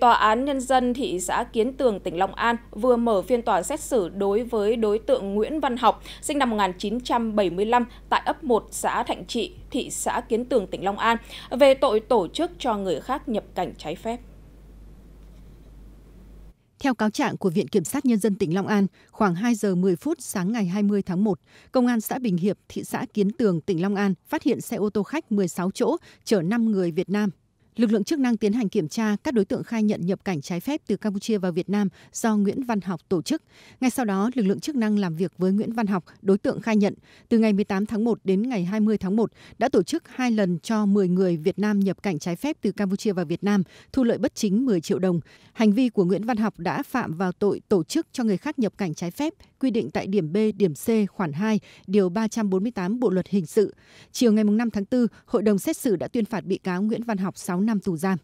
Tòa án Nhân dân thị xã Kiến Tường, tỉnh Long An vừa mở phiên tòa xét xử đối với đối tượng Nguyễn Văn Học, sinh năm 1975 tại ấp 1 xã Thạnh Trị, thị xã Kiến Tường, tỉnh Long An, về tội tổ chức cho người khác nhập cảnh trái phép. Theo cáo trạng của Viện Kiểm sát Nhân dân tỉnh Long An, khoảng 2 giờ 10 phút sáng ngày 20 tháng 1, Công an xã Bình Hiệp, thị xã Kiến Tường, tỉnh Long An phát hiện xe ô tô khách 16 chỗ chở 5 người Việt Nam Lực lượng chức năng tiến hành kiểm tra, các đối tượng khai nhận nhập cảnh trái phép từ Campuchia vào Việt Nam do Nguyễn Văn Học tổ chức. Ngay sau đó, lực lượng chức năng làm việc với Nguyễn Văn Học, đối tượng khai nhận từ ngày 18 tháng 1 đến ngày 20 tháng 1 đã tổ chức hai lần cho 10 người Việt Nam nhập cảnh trái phép từ Campuchia vào Việt Nam, thu lợi bất chính 10 triệu đồng. Hành vi của Nguyễn Văn Học đã phạm vào tội tổ chức cho người khác nhập cảnh trái phép, quy định tại điểm B, điểm C, khoản 2, điều 348 Bộ luật hình sự. Chiều ngày 5 tháng 4, hội đồng xét xử đã tuyên phạt bị cáo Nguyễn Văn Học 6 năm tù giam